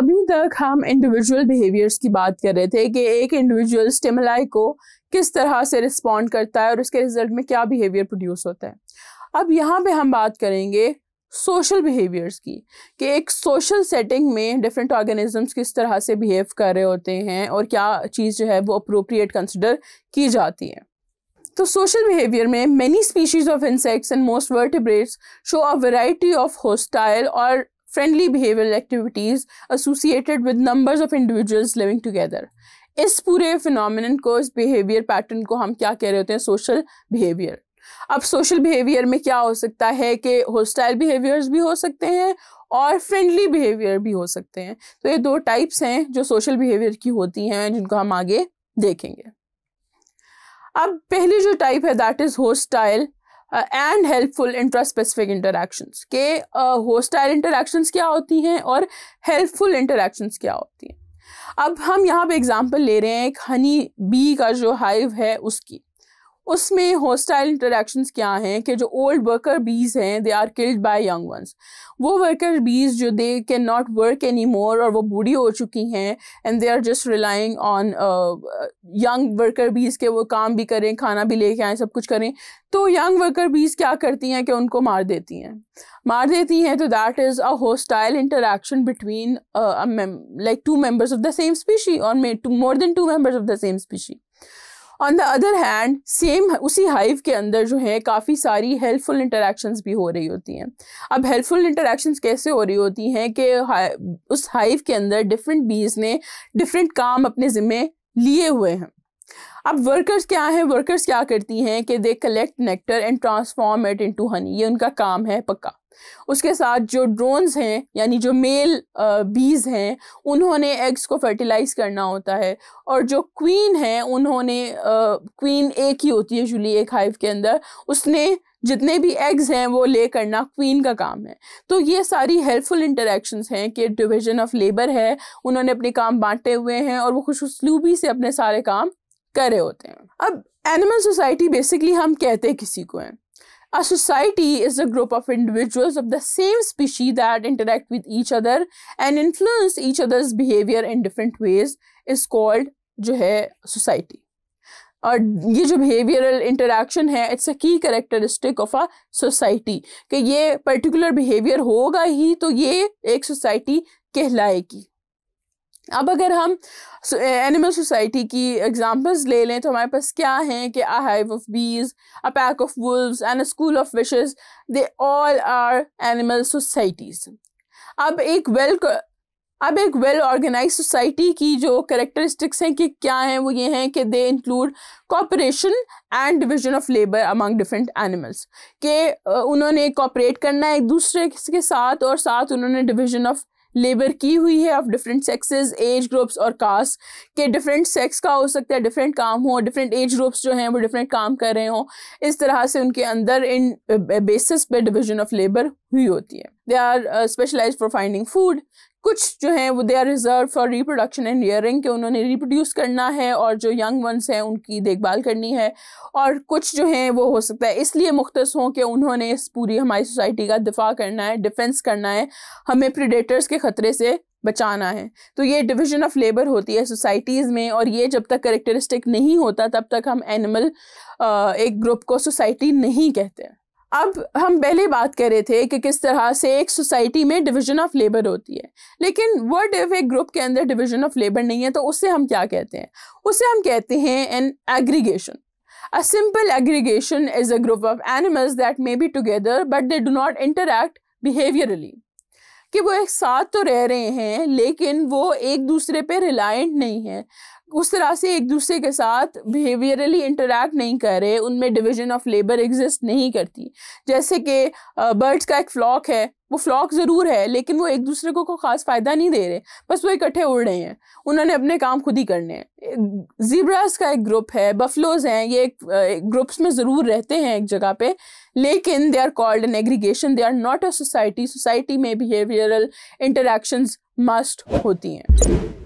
अभी तक हम इंडिविजुअल बिहेवियर्स की बात कर रहे थे कि एक इंडिविजुअल स्टेमलाई को किस तरह से रिस्पॉन्ड करता है और उसके रिजल्ट में क्या बिहेवियर प्रोड्यूस होता है अब यहाँ पे हम बात करेंगे सोशल बिहेवियर्स की कि एक सोशल सेटिंग में डिफरेंट ऑर्गेनिजम्स किस तरह से बिहेव कर रहे होते हैं और क्या चीज़ जो है वो अप्रोप्रिएट कंसिडर की जाती है तो सोशल बिहेवियर में many species of insects and most vertebrates show a variety of hostile और friendly behavioral activities associated with numbers of individuals living together. इस पूरे फिनोमिन को इस बिहेवियर पैटर्न को हम क्या कह रहे होते हैं सोशल बिहेवियर अब सोशल बिहेवियर में क्या हो सकता है कि होस्टाइल बिहेवियर्स भी हो सकते हैं और फ्रेंडली बिहेवियर भी हो सकते हैं तो ये दो टाइप्स हैं जो सोशल बिहेवियर की होती हैं जिनको हम आगे देखेंगे अब पहली जो टाइप है that is hostile and helpful intraspecific interactions के होस्टाइल uh, इंटरेक्शंस क्या होती हैं और हेल्पफुल इंटरेक्शंस क्या होती हैं अब हम यहाँ पे एग्जांपल ले रहे हैं एक हनी बी का जो हाइव है उसकी उसमें हॉस्टाइल इंटरेक्शन क्या हैं कि जो ओल्ड वर्कर बीज हैं they are killed by young ones वो वर्कर बीज जो they can not work any more और वो बूढ़ी हो चुकी हैं and they are just relying on young worker bees के वो काम भी करें खाना भी लेके आए सब कुछ करें तो यंग वर्कर बीज क्या करती हैं कि उनको मार देती हैं मार देती हैं तो that is a hostile interaction between like two members of the same species और more than two members of the same species on the other hand same उसी हाइव के अंदर जो है काफ़ी सारी हेल्पफुल इंटरेक्शंस भी हो रही होती हैं अब हेल्पफुल इंटरेक्शंस कैसे हो रही होती हैं कि उस हाइव के अंदर डिफरेंट बीज ने डिफरेंट काम अपने ज़िम्मे लिए हुए हैं अब वर्कर्स क्या हैं वर्कर्स क्या करती हैं कि they collect nectar and transform it into honey ये उनका काम है पक्का उसके साथ जो ड्रोन्स हैं यानी जो मेल बीज uh, हैं उन्होंने एग्स को फर्टिलाइज़ करना होता है और जो क्वीन है उन्होंने क्वीन uh, एक ही होती है जूली एक हाइव के अंदर उसने जितने भी एग्स हैं वो ले करना क्वीन का काम है तो ये सारी हेल्पफुल इंटरेक्शंस हैं कि डिवीजन ऑफ लेबर है उन्होंने अपने काम बांटे हुए हैं और वो खुशलूबी से अपने सारे काम करे होते हैं अब एनिमल सोसाइटी बेसिकली हम कहते हैं किसी को हैं a society is a group of individuals of the same species that interact with each other and influence each other's behaviour in different ways is called जो है सोसाइटी और ये जो बिहेवियरल इंटरेक्शन है it's a key characteristic of a society कि ये particular behaviour होगा ही तो ये एक सोसाइटी कहलाएगी अब अगर हम एनिमल सोसाइटी की एग्जांपल्स ले लें तो हमारे पास क्या हैं कि आ hive of bees a pack of wolves and a school of fishes they all are animal societies अब एक वेल अब एक वेल ऑर्गेनाइज सोसाइटी की जो करेक्टरिस्टिक्स हैं कि क्या हैं वो ये हैं कि they include cooperation and division of labour among different animals के उन्होंने कॉपरेट करना है एक दूसरे के साथ और साथ उन्होंने डिवीजन ऑफ लेबर की हुई है of different sexes age groups और कास्ट के डिफरेंट सेक्स का हो सकता है डिफरेंट काम हो डिफरेंट एज ग्रुप्स जो हैं वो डिफरेंट काम कर रहे हों इस तरह से उनके अंदर इन बेसिस पे डिवीजन ऑफ लेबर हुई होती है they are specialise for finding food कुछ जो है वो they are reserve for reproduction and rearing के उन्होंने रिप्रोड्यूस करना है और जो यंग वंस हैं उनकी देखभाल करनी है और कुछ जो हैं वो हो सकता है इसलिए मुख्त हों कि उन्होंने इस पूरी हमारी सोसाइटी का दिफा करना है डिफेंस करना है हमें प्रिडेटर्स के ख़तरे से बचाना है तो ये डिवीजन ऑफ लेबर होती है सोसाइटीज़ में और ये जब तक करेक्टरिस्टिक नहीं होता तब तक हम एनिमल uh, एक ग्रुप को सोसाइटी नहीं कहते हैं अब हम पहले बात कर रहे थे कि किस तरह से एक सोसाइटी में डिवीजन ऑफ लेबर होती है लेकिन वर्ड इफ एक ग्रुप के अंदर डिवीजन ऑफ लेबर नहीं है तो उससे हम क्या कहते हैं उससे हम कहते हैं an aggregation a simple aggregation is a group of animals that may be together but they do not interact behaviourally कि वो एक साथ तो रह रहे हैं लेकिन वो एक दूसरे पे रिलायंट नहीं है उस तरह से एक दूसरे के साथ बिहेवियरली इंटरेक्ट नहीं कर रहे उनमें डिवीजन ऑफ लेबर एग्जिस्ट नहीं करती जैसे कि बर्ड्स का एक फ्लॉक है वो फ्लॉक ज़रूर है लेकिन वो एक दूसरे को कोई ख़ास फ़ायदा नहीं दे रहे बस वो इकट्ठे उड़ रहे हैं उन्होंने अपने काम खुद ही करने हैं जीब्रास का एक ग्रुप है बफलोज हैं ये एक ग्रुप्स में ज़रूर रहते हैं एक जगह पे लेकिन they are called an aggregation they are not a society society में बिहेवियरल इंटरेक्शंस मस्ट होती हैं